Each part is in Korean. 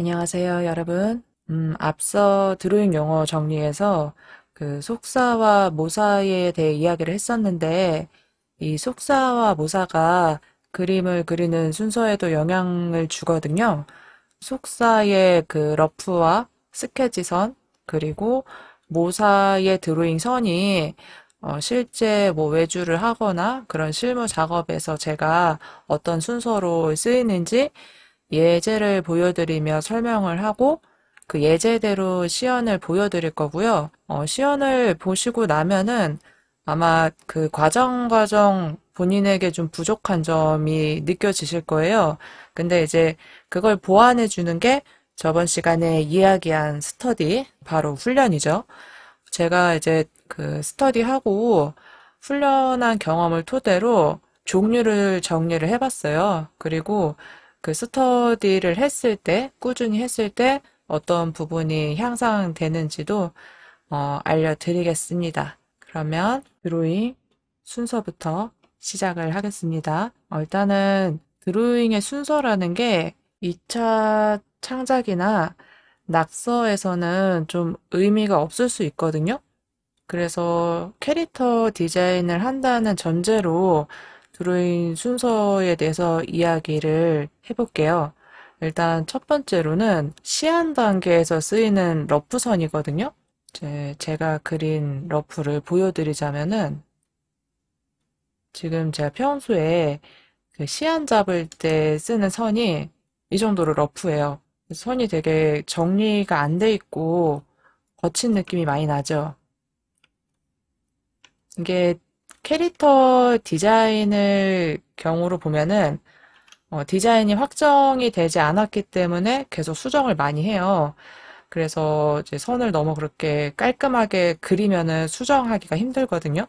안녕하세요, 여러분. 음, 앞서 드로잉 용어 정리에서 그 속사와 모사에 대해 이야기를 했었는데 이 속사와 모사가 그림을 그리는 순서에도 영향을 주거든요. 속사의 그 러프와 스케치선 그리고 모사의 드로잉 선이 어, 실제 뭐 외주를 하거나 그런 실무 작업에서 제가 어떤 순서로 쓰이는지 예제를 보여드리며 설명을 하고 그 예제대로 시연을 보여드릴 거고요. 어, 시연을 보시고 나면은 아마 그 과정 과정 본인에게 좀 부족한 점이 느껴지실 거예요. 근데 이제 그걸 보완해 주는 게 저번 시간에 이야기한 스터디, 바로 훈련이죠. 제가 이제 그 스터디하고 훈련한 경험을 토대로 종류를 정리를 해봤어요. 그리고 그 스터디를 했을 때, 꾸준히 했을 때 어떤 부분이 향상되는지도 어, 알려드리겠습니다. 그러면 드로잉 순서부터 시작을 하겠습니다. 어, 일단은 드로잉의 순서라는 게 2차 창작이나 낙서에서는 좀 의미가 없을 수 있거든요. 그래서 캐릭터 디자인을 한다는 전제로 들로인 순서에 대해서 이야기를 해볼게요. 일단 첫 번째로는 시안 단계에서 쓰이는 러프선이거든요. 제, 제가 그린 러프를 보여드리자면은 지금 제가 평소에 그 시안 잡을 때 쓰는 선이 이 정도로 러프해요. 선이 되게 정리가 안 돼 있고 거친 느낌이 많이 나죠. 이게 캐릭터 디자인을 경우로 보면은 어, 디자인이 확정이 되지 않았기 때문에 계속 수정을 많이 해요. 그래서 이제 선을 너무 그렇게 깔끔하게 그리면은 수정하기가 힘들거든요.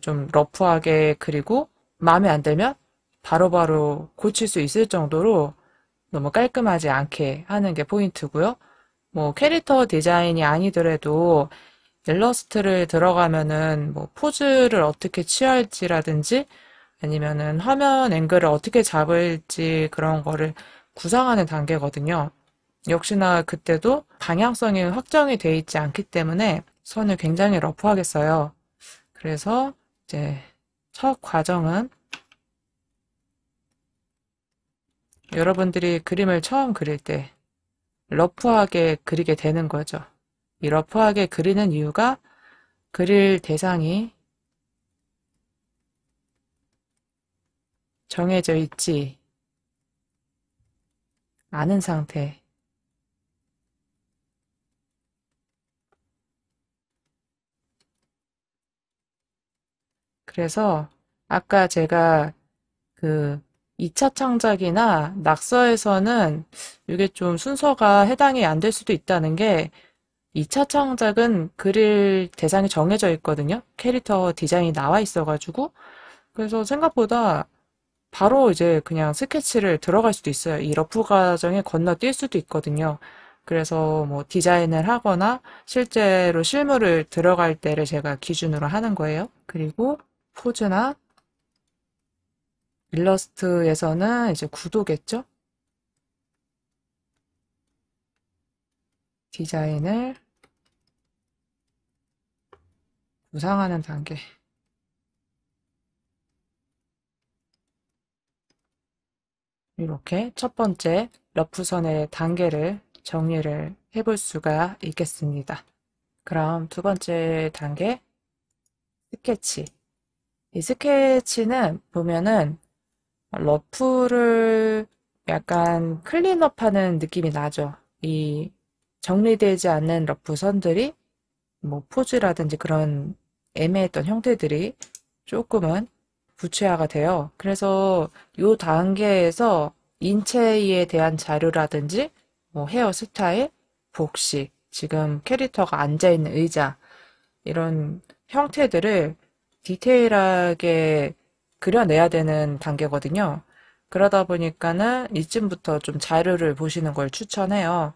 좀 러프하게 그리고 마음에 안 들면 바로바로 바로 고칠 수 있을 정도로 너무 깔끔하지 않게 하는 게 포인트고요. 뭐 캐릭터 디자인이 아니더라도 일러스트를 들어가면은 뭐 포즈를 어떻게 취할지라든지 아니면은 화면 앵글을 어떻게 잡을지 그런 거를 구상하는 단계거든요. 역시나 그때도 방향성이 확정이 돼 있지 않기 때문에 선을 굉장히 러프하겠어요 그래서 이제 첫 과정은 여러분들이 그림을 처음 그릴 때 러프하게 그리게 되는 거죠. 이 러프하게 그리는 이유가 그릴 대상이 정해져 있지 않은 상태 그래서 아까 제가 그 2차 창작이나 낙서에서는 이게 좀 순서가 해당이 안 될 수도 있다는 게 2차 창작은 그릴 대상이 정해져 있거든요. 캐릭터 디자인이 나와 있어가지고 그래서 생각보다 바로 이제 그냥 스케치를 들어갈 수도 있어요. 이 러프 과정에 건너뛸 수도 있거든요. 그래서 뭐 디자인을 하거나 실제로 실물을 들어갈 때를 제가 기준으로 하는 거예요. 그리고 포즈나 일러스트에서는 이제 구도겠죠? 디자인을 구상하는 단계 이렇게 첫 번째 러프선의 단계를 정리를 해볼 수가 있겠습니다. 그럼 두 번째 단계 스케치 이 스케치는 보면은 러프를 약간 클린업하는 느낌이 나죠. 이 정리되지 않은 러프 선들이 뭐 포즈라든지 그런 애매했던 형태들이 조금은 부채화가 돼요. 그래서 요 단계에서 인체에 대한 자료라든지 뭐 헤어 스타일, 복식, 지금 캐릭터가 앉아있는 의자 이런 형태들을 디테일하게 그려내야 되는 단계거든요. 그러다 보니까는 이쯤부터 좀 자료를 보시는 걸 추천해요.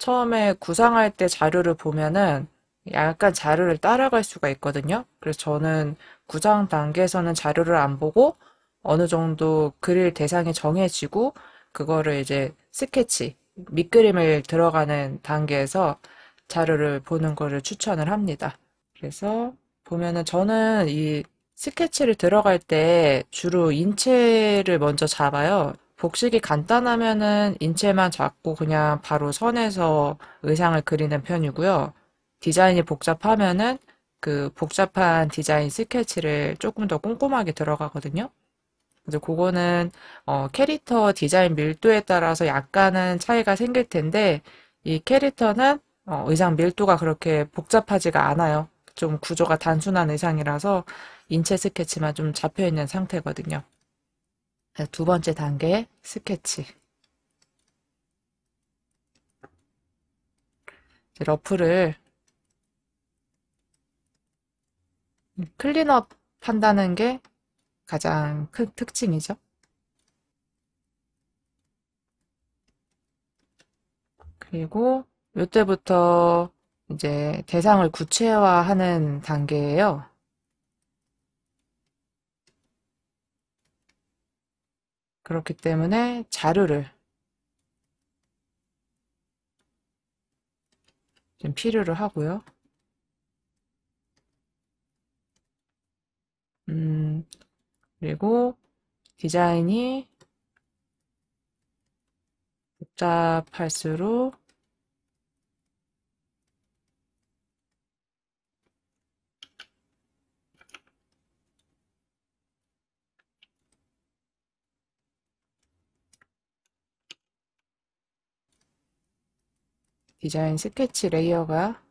처음에 구상할 때 자료를 보면은 약간 자료를 따라갈 수가 있거든요. 그래서 저는 구상 단계에서는 자료를 안 보고 어느 정도 그릴 대상이 정해지고 그거를 이제 스케치, 밑그림을 들어가는 단계에서 자료를 보는 거를 추천을 합니다. 그래서 보면은 저는 이 스케치를 들어갈 때 주로 인체를 먼저 잡아요. 복식이 간단하면은 인체만 잡고 그냥 바로 선에서 의상을 그리는 편이고요. 디자인이 복잡하면은 그 복잡한 디자인 스케치를 조금 더 꼼꼼하게 들어가거든요. 그래서 그거는 어, 캐릭터 디자인 밀도에 따라서 약간은 차이가 생길 텐데 이 캐릭터는 어, 의상 밀도가 그렇게 복잡하지가 않아요. 좀 구조가 단순한 의상이라서 인체 스케치만 좀 잡혀 있는 상태거든요. 네, 두 번째 단계 스케치 러프를 클린업 한다는 게 가장 큰 특징이죠. 그리고 이때부터 이제 대상을 구체화하는 단계예요. 그렇기 때문에 자료를 좀 필요로 하고요. 음, 그리고 디자인이 복잡할수록 디자인 스케치 레이어가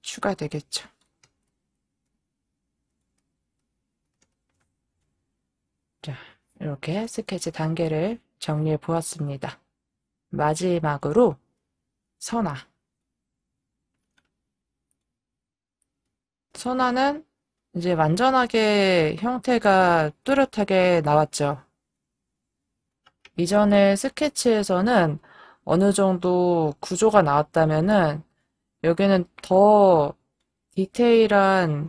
추가되겠죠. 자, 이렇게 스케치 단계를 정리해 보았습니다. 마지막으로 선화. 선화는 이제 완전하게 형태가 뚜렷하게 나왔죠. 이전에 스케치에서는 어느 정도 구조가 나왔다면은 여기는 더 디테일한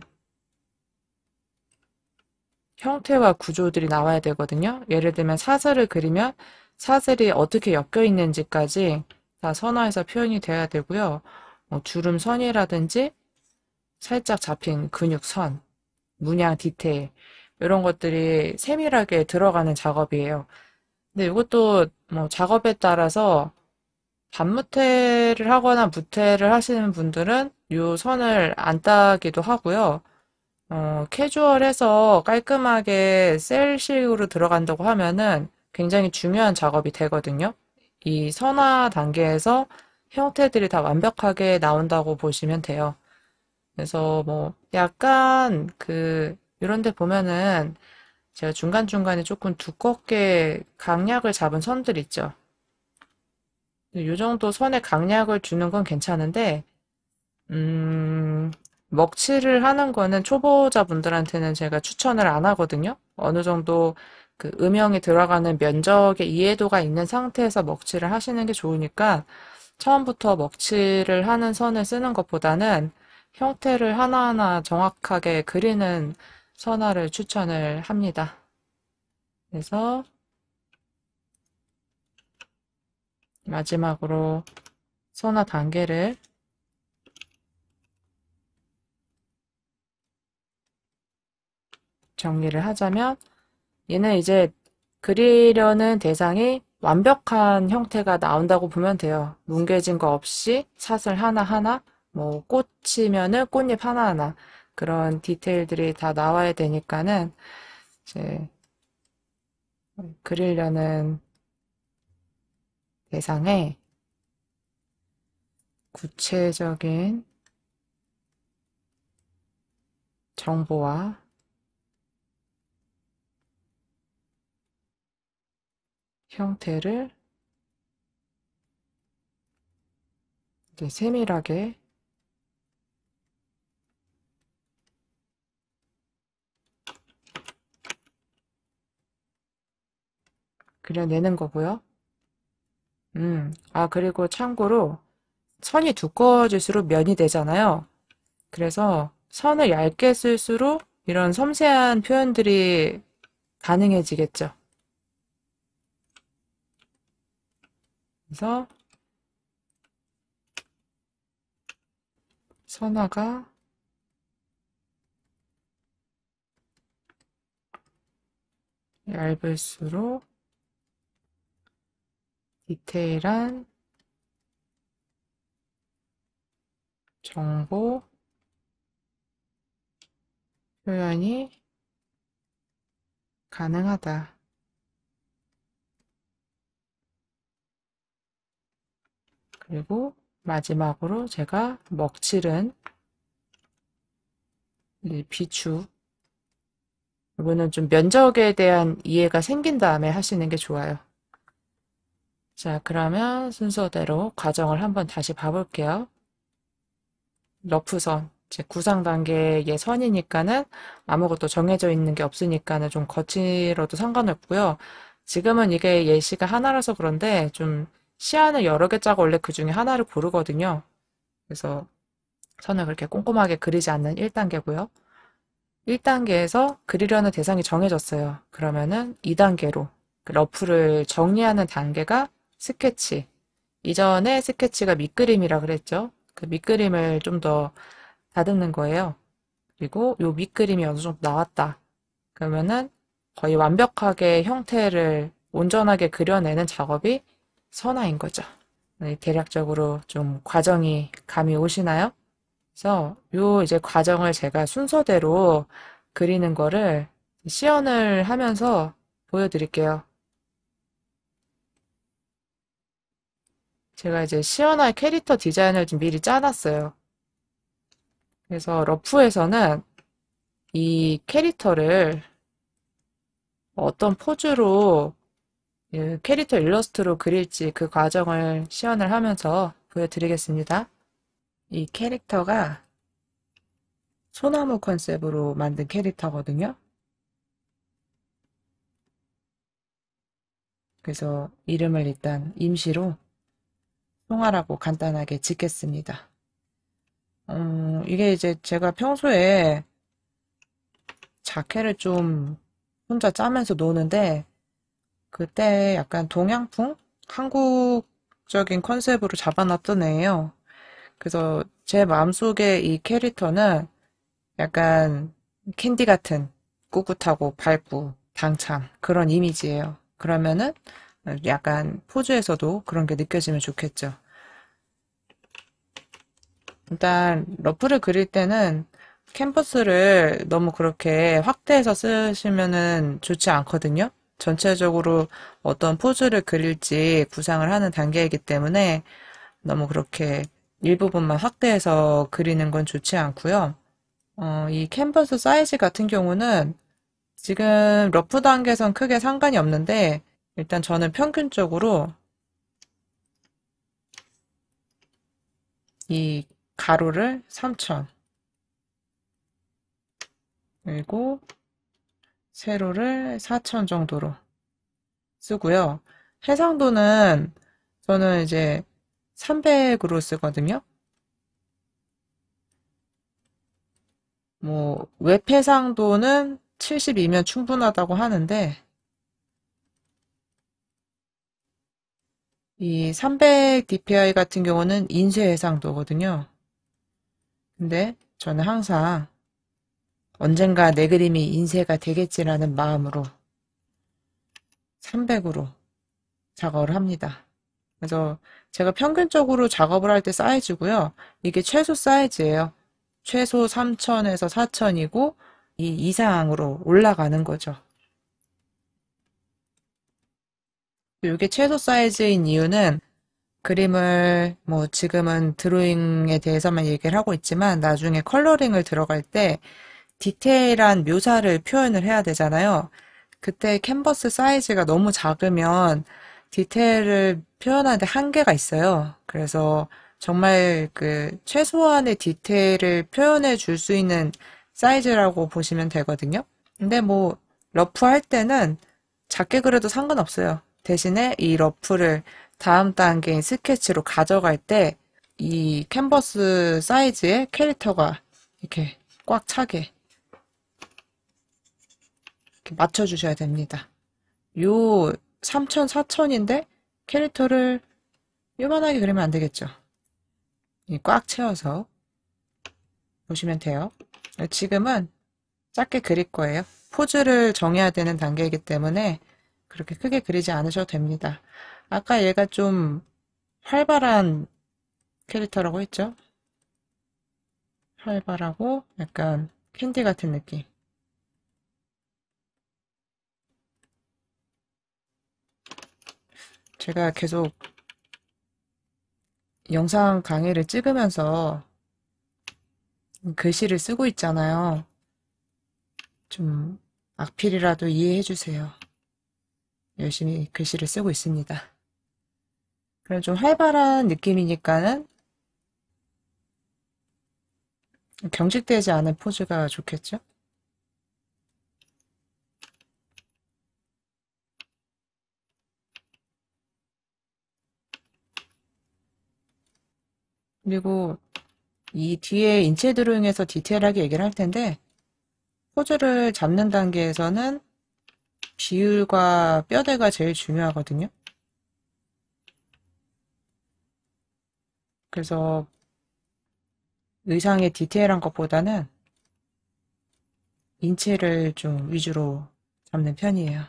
형태와 구조들이 나와야 되거든요. 예를 들면 사슬을 그리면 사슬이 어떻게 엮여 있는지까지 다 선화에서 표현이 돼야 되고요. 뭐 주름선이라든지 살짝 잡힌 근육선 문양 디테일 이런 것들이 세밀하게 들어가는 작업이에요. 근데 이것도 뭐 작업에 따라서 반무태를 하거나 무태를 하시는 분들은 이 선을 안 따기도 하고요. 어, 캐주얼해서 깔끔하게 셀식으로 들어간다고 하면은 굉장히 중요한 작업이 되거든요. 이 선화 단계에서 형태들이 다 완벽하게 나온다고 보시면 돼요. 그래서 뭐 약간 그 이런 데 보면은 제가 중간중간에 조금 두껍게 강약을 잡은 선들 있죠. 이 정도 선에 강약을 주는 건 괜찮은데 음, 먹칠을 하는 거는 초보자분들한테는 제가 추천을 안 하거든요. 어느 정도 그 음영이 들어가는 면적의 이해도가 있는 상태에서 먹칠을 하시는 게 좋으니까 처음부터 먹칠을 하는 선을 쓰는 것보다는 형태를 하나하나 정확하게 그리는 선화를 추천을 합니다. 그래서 마지막으로 선화 단계를 정리를 하자면 얘는 이제 그리려는 대상이 완벽한 형태가 나온다고 보면 돼요. 뭉개진 거 없이 샷을 하나하나 뭐 꽃이면은 꽃잎 하나하나 그런 디테일들이 다 나와야 되니까는 이제 그리려는 대상에 구체적인 정보와 형태를 세밀하게 그려내는 거고요. 음, 아 그리고 참고로 선이 두꺼워질수록 면이 되잖아요. 그래서 선을 얇게 쓸수록 이런 섬세한 표현들이 가능해지겠죠. 그래서 선화가 얇을수록 디테일한 정보 표현이 가능하다. 그리고 마지막으로 제가 먹칠은 비추 이거는 좀 면적에 대한 이해가 생긴 다음에 하시는 게 좋아요. 자 그러면 순서대로 과정을 한번 다시 봐볼게요. 러프선 구상 단계의 선이니까는 아무것도 정해져 있는 게 없으니까는 좀 거칠어도 상관없고요. 지금은 이게 예시가 하나라서 그런데 좀 시안을 여러 개 짜고 원래 그 중에 하나를 고르거든요. 그래서 선을 그렇게 꼼꼼하게 그리지 않는 1단계고요. 1단계에서 그리려는 대상이 정해졌어요. 그러면은 2단계로 그 러프를 정리하는 단계가 스케치. 이전에 스케치가 밑그림이라 그랬죠. 그 밑그림을 좀 더 다듬는 거예요. 그리고 요 밑그림이 어느 정도 나왔다. 그러면은 거의 완벽하게 형태를 온전하게 그려내는 작업이 선화인 거죠. 네, 대략적으로 좀 과정이 감이 오시나요? 그래서 요 이제 과정을 제가 순서대로 그리는 거를 시연을 하면서 보여드릴게요. 제가 이제 시원할 캐릭터 디자인을 좀 미리 짜놨어요. 그래서 러프에서는 이 캐릭터를 어떤 포즈로 예, 캐릭터 일러스트로 그릴지 그 과정을 시연을 하면서 보여드리겠습니다. 이 캐릭터가 소나무 컨셉으로 만든 캐릭터거든요. 그래서 이름을 일단 임시로 통화라고 간단하게 짓겠습니다. 음, 이게 이제 제가 평소에 자켓을 좀 혼자 짜면서 노는데 그때 약간 동양풍? 한국적인 컨셉으로 잡아놨던 애예요. 그래서 제 마음속에 이 캐릭터는 약간 캔디 같은 꿋꿋하고 밝고 당찬 그런 이미지예요. 그러면은 약간 포즈에서도 그런 게 느껴지면 좋겠죠. 일단 러프를 그릴 때는 캔버스를 너무 그렇게 확대해서 쓰시면은 좋지 않거든요. 전체적으로 어떤 포즈를 그릴지 구상을 하는 단계이기 때문에 너무 그렇게 일부분만 확대해서 그리는 건 좋지 않고요. 어, 이 캔버스 사이즈 같은 경우는 지금 러프 단계선 크게 상관이 없는데 일단 저는 평균적으로 이 가로를 3천 그리고 세로를 4천 정도로 쓰고요. 해상도는 저는 이제 300으로 쓰거든요. 뭐, 웹 해상도는 72면 충분하다고 하는데, 이300 DPI 같은 경우는 인쇄 해상도거든요. 근데 저는 항상 언젠가 내 그림이 인쇄가 되겠지라는 마음으로 300으로 작업을 합니다. 그래서 제가 평균적으로 작업을 할 때 사이즈고요. 이게 최소 사이즈예요. 최소 3천에서 4천이고 이 이상으로 올라가는 거죠. 이게 최소 사이즈인 이유는 그림을 뭐 지금은 드로잉에 대해서만 얘기를 하고 있지만 나중에 컬러링을 들어갈 때 디테일한 묘사를 표현을 해야 되잖아요. 그때 캔버스 사이즈가 너무 작으면 디테일을 표현하는데 한계가 있어요. 그래서 정말 그 최소한의 디테일을 표현해 줄 수 있는 사이즈라고 보시면 되거든요. 근데 뭐 러프할 때는 작게 그려도 상관없어요. 대신에 이 러프를 다음 단계인 스케치로 가져갈 때 이 캔버스 사이즈의 캐릭터가 이렇게 꽉 차게 이렇게 맞춰주셔야 됩니다. 요 3천, 4천인데 캐릭터를 요만하게 그리면 안 되겠죠. 꽉 채워서 보시면 돼요. 지금은 작게 그릴 거예요. 포즈를 정해야 되는 단계이기 때문에 그렇게 크게 그리지 않으셔도 됩니다. 아까 얘가 좀 활발한 캐릭터라고 했죠? 활발하고 약간 캔디 같은 느낌. 제가 계속 영상 강의를 찍으면서 글씨를 쓰고 있잖아요. 좀 악필이라도 이해해 주세요. 열심히 글씨를 쓰고 있습니다. 그래좀 활발한 느낌이니까는 경직되지 않은 포즈가 좋겠죠? 그리고 이 뒤에 인체 드로잉에서 디테일하게 얘기를 할 텐데 포즈를 잡는 단계에서는 비율과 뼈대가 제일 중요하거든요. 그래서 의상의 디테일한 것보다는 인체를 좀 위주로 잡는 편이에요.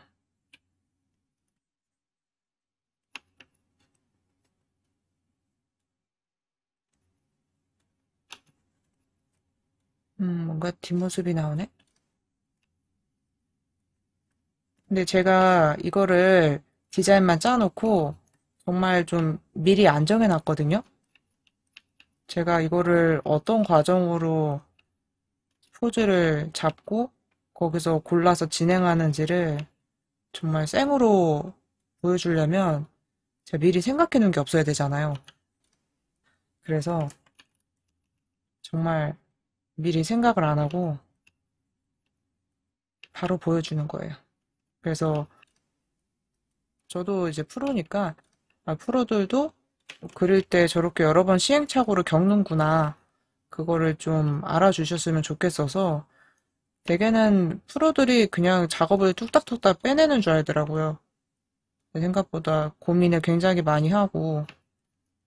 음, 뭔가 뒷모습이 나오네? 근데 제가 이거를 디자인만 짜놓고 정말 좀 미리 안 정해놨거든요. 제가 이거를 어떤 과정으로 포즈를 잡고 거기서 골라서 진행하는지를 정말 생으로 보여주려면 제가 미리 생각해 놓은 게 없어야 되잖아요. 그래서 정말 미리 생각을 안 하고 바로 보여주는 거예요. 그래서 저도 이제 프로니까 아, 프로들도 그릴 때 저렇게 여러 번 시행착오를 겪는구나 그거를 좀 알아주셨으면 좋겠어서 대개는 프로들이 그냥 작업을 뚝딱뚝딱 빼내는 줄 알더라고요. 생각보다 고민을 굉장히 많이 하고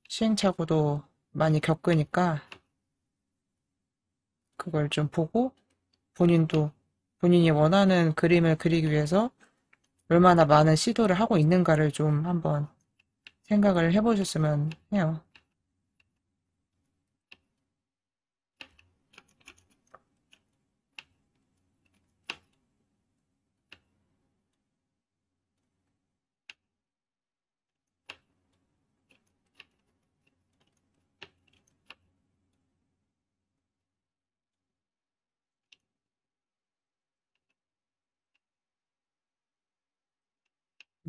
시행착오도 많이 겪으니까 그걸 좀 보고 본인도 본인이 원하는 그림을 그리기 위해서 얼마나 많은 시도를 하고 있는가를 좀 한번 생각을 해보셨으면 해요.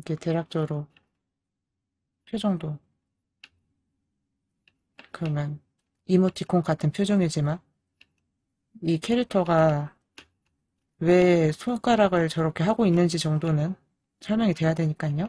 이렇게 대략적으로 표정도 그러면 이모티콘 같은 표정이지만 이 캐릭터가 왜 손가락을 저렇게 하고 있는지 정도는 설명이 돼야 되니까요.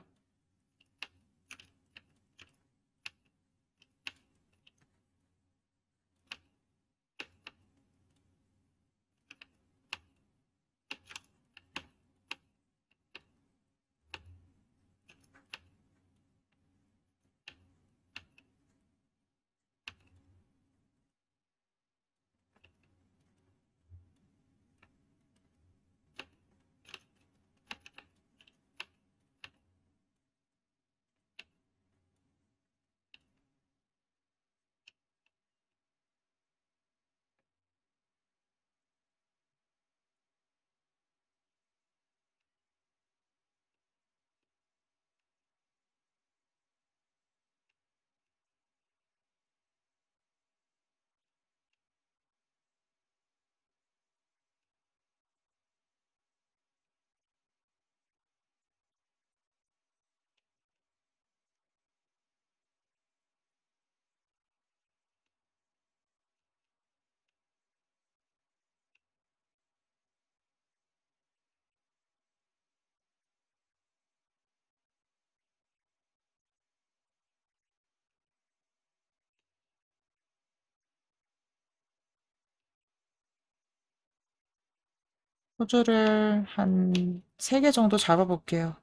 호주를 한 3개 정도 잡아볼게요.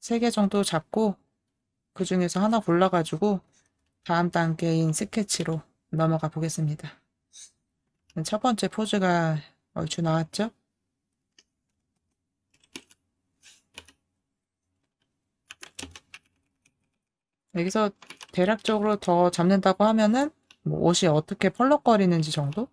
3개 정도 잡고 그 중에서 하나 골라가지고 다음 단계인 스케치로 넘어가 보겠습니다. 첫 번째 포즈가 얼추 나왔죠? 여기서 대략적으로 더 잡는다고 하면은 뭐 옷이 어떻게 펄럭거리는지 정도?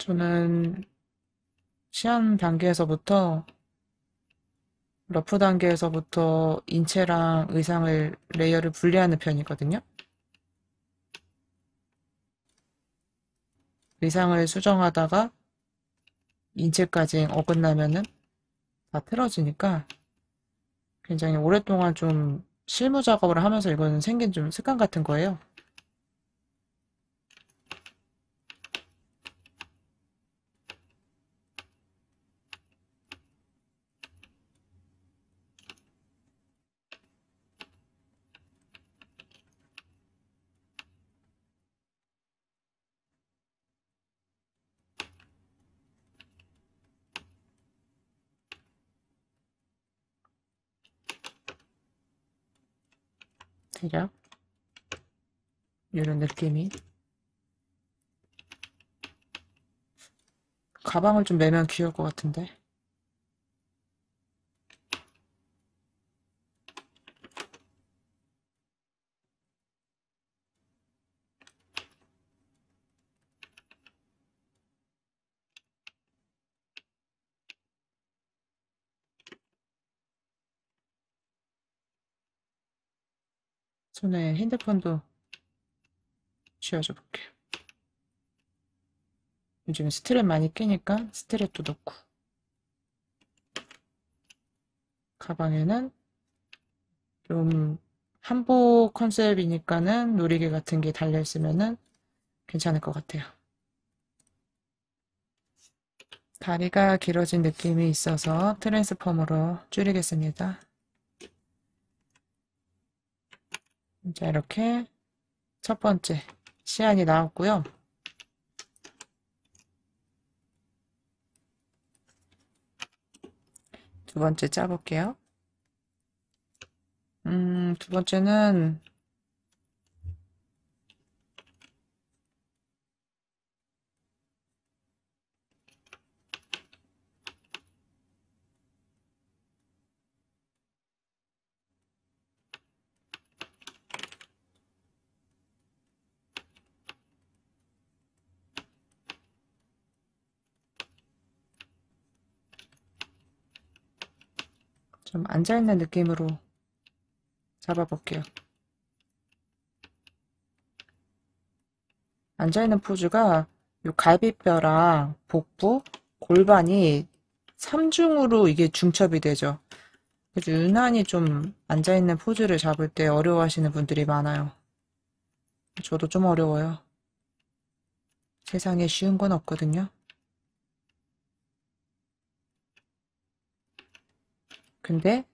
저는 시험 단계에서부터 러프 단계에서부터 인체랑 의상을 레이어를 분리하는 편이거든요. 의상을 수정하다가 인체까지 어긋나면은 다 틀어지니까 굉장히 오랫동안 좀 실무 작업을 하면서 이거는 생긴 좀 습관 같은 거예요. 아니 이런 느낌이 가방을 좀 매면 귀여울 것 같은데 손에 핸드폰도 쥐어줘 볼게요. 요즘 스트랩 많이 끼니까 스트랩도 넣고 가방에는 좀 한복 컨셉이니까는 놀이개 같은 게달려있으면 괜찮을 것 같아요. 다리가 길어진 느낌이 있어서 트랜스폼으로 줄이겠습니다. 자 이렇게 첫 번째 시안이 나왔고요. 두 번째 짜볼게요. 음, 두 번째는 좀 앉아있는 느낌으로 잡아볼게요. 앉아있는 포즈가 요 갈비뼈랑 복부, 골반이 3중으로 이게 중첩이 되죠. 그래서 유난히 좀 앉아있는 포즈를 잡을 때 어려워하시는 분들이 많아요. 저도 좀 어려워요. 세상에 쉬운 건 없거든요. 근데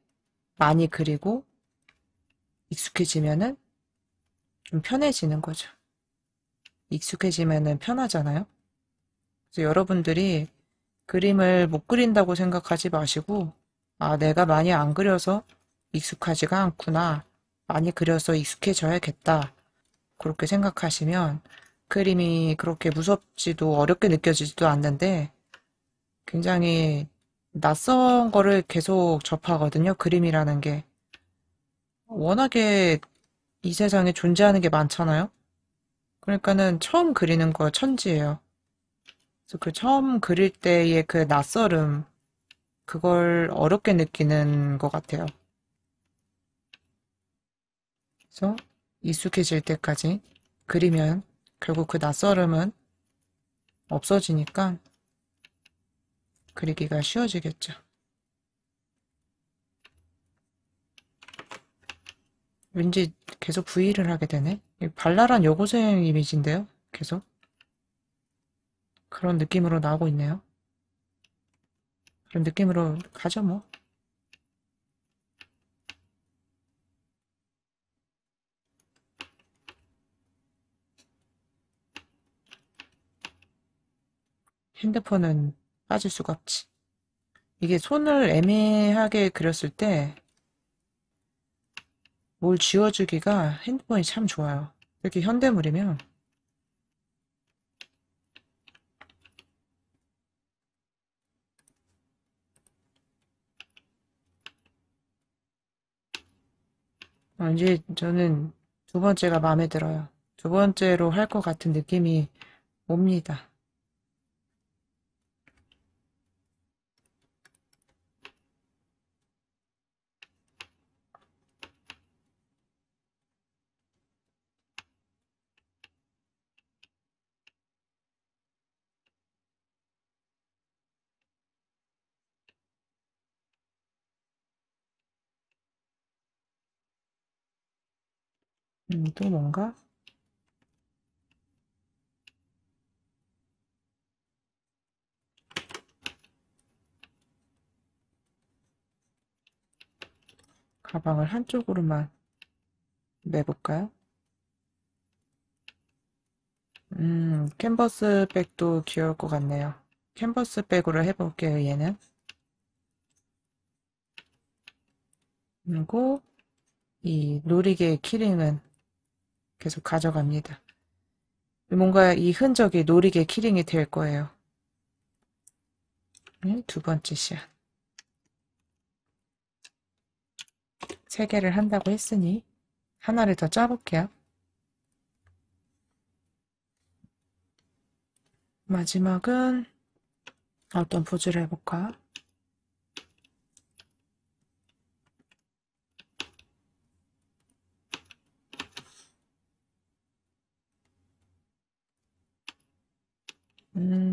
많이 그리고 익숙해지면은 좀 편해지는 거죠. 익숙해지면은 편하잖아요. 그래서 여러분들이 그림을 못 그린다고 생각하지 마시고 아 내가 많이 안 그려서 익숙하지가 않구나 많이 그려서 익숙해져야겠다 그렇게 생각하시면 그림이 그렇게 무섭지도 어렵게 느껴지지도 않는데 굉장히 낯선 거를 계속 접하거든요. 그림이라는 게. 워낙에 이 세상에 존재하는 게 많잖아요. 그러니까는 처음 그리는 거 천지예요. 그래서 그 처음 그릴 때의 그 낯설음, 그걸 어렵게 느끼는 것 같아요. 그래서 익숙해질 때까지 그리면 결국 그 낯설음은 없어지니까 그리기가 쉬워지겠죠. 왠지 계속 V를 하게 되네. 발랄한 여고생 이미지인데요. 계속. 그런 느낌으로 나오고 있네요. 그런 느낌으로 가죠 뭐. 핸드폰은 빠질 수가 없지. 이게 손을 애매하게 그렸을 때 뭘 지워주기가 핸드폰이 참 좋아요. 이렇게 현대물이면 아, 이제 저는 두 번째가 마음에 들어요. 두 번째로 할 것 같은 느낌이 옵니다. 또 뭔가 가방을 한쪽으로만 매볼까요? 음, 캔버스 백도 귀여울 것 같네요. 캔버스 백으로 해볼게요, 얘는. 그리고 이 놀이개 키링은 계속 가져갑니다. 뭔가 이 흔적이 노리개 키링이 될 거예요. 네, 두 번째 씨앗. 세 개를 한다고 했으니 하나를 더 짜볼게요. 마지막은 어떤 포즈를 해볼까? Mm.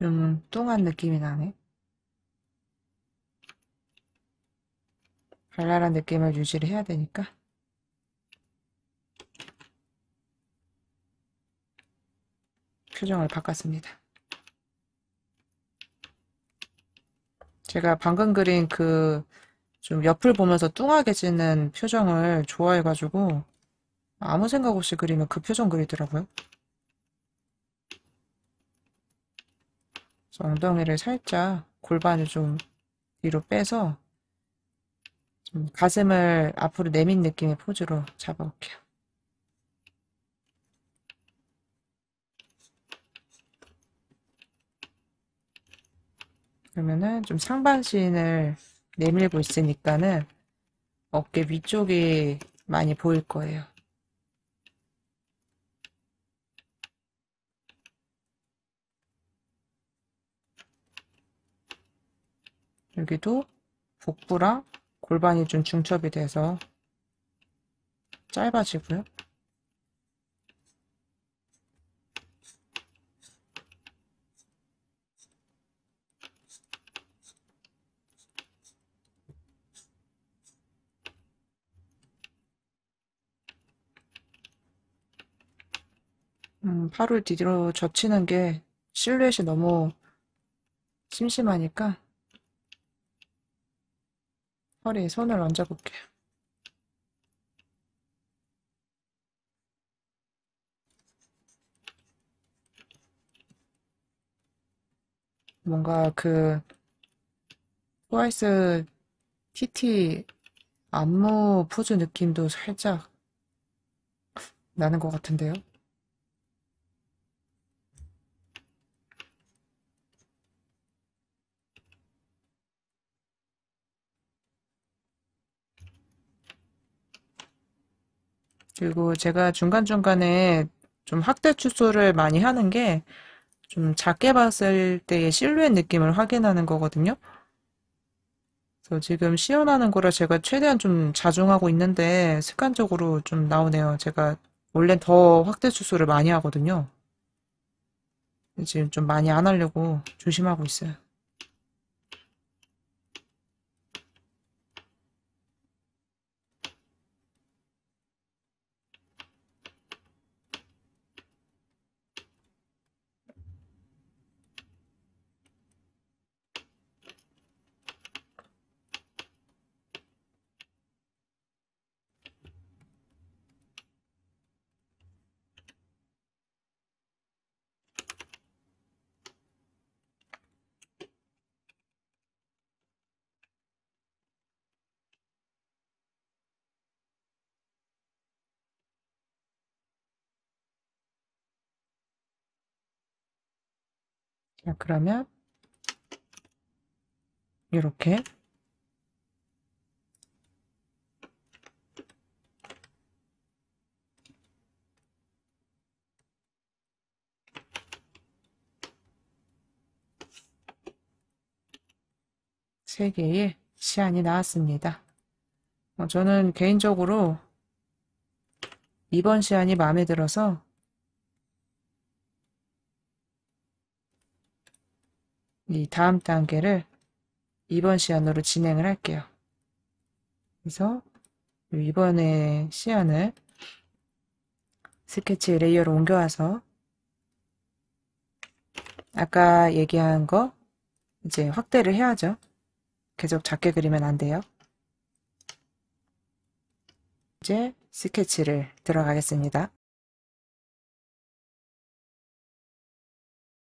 좀 뚱한 느낌이 나네. 발랄한 느낌을 유지를 해야 되니까. 표정을 바꿨습니다. 제가 방금 그린 그 좀 옆을 보면서 뚱하게 지는 표정을 좋아해가지고 아무 생각 없이 그리면 그 표정 그리더라고요. 엉덩이를 살짝 골반을 좀 뒤로 빼서 좀 가슴을 앞으로 내민 느낌의 포즈로 잡아볼게요. 그러면은 좀 상반신을 내밀고 있으니까는 어깨 위쪽이 많이 보일 거예요. 여기도 복부랑 골반이 좀 중첩이 돼서 짧아지고요. 음, 팔을 뒤로 젖히는 게 실루엣이 너무 심심하니까 허리에 손을 얹어볼게요. 뭔가 그 트와이스 TT 안무 포즈 느낌도 살짝 나는 것 같은데요. 그리고 제가 중간중간에 좀 확대 축소를 많이 하는 게 좀 작게 봤을 때의 실루엣 느낌을 확인하는 거거든요. 그래서 지금 시연하는 거를 제가 최대한 좀 자중하고 있는데 습관적으로 좀 나오네요. 제가 원래 더 확대 축소를 많이 하거든요. 지금 좀 많이 안 하려고 조심하고 있어요. 자, 그러면 이렇게 3 개의 시안이 나왔습니다. 어, 저는 개인적으로 이번 시안이 마음에 들어서 이 다음 단계를 이번 시연으로 진행을 할게요. 그래서 이번에 시연을 스케치 레이어로 옮겨와서 아까 얘기한 거 이제 확대를 해야죠. 계속 작게 그리면 안 돼요. 이제 스케치를 들어가겠습니다.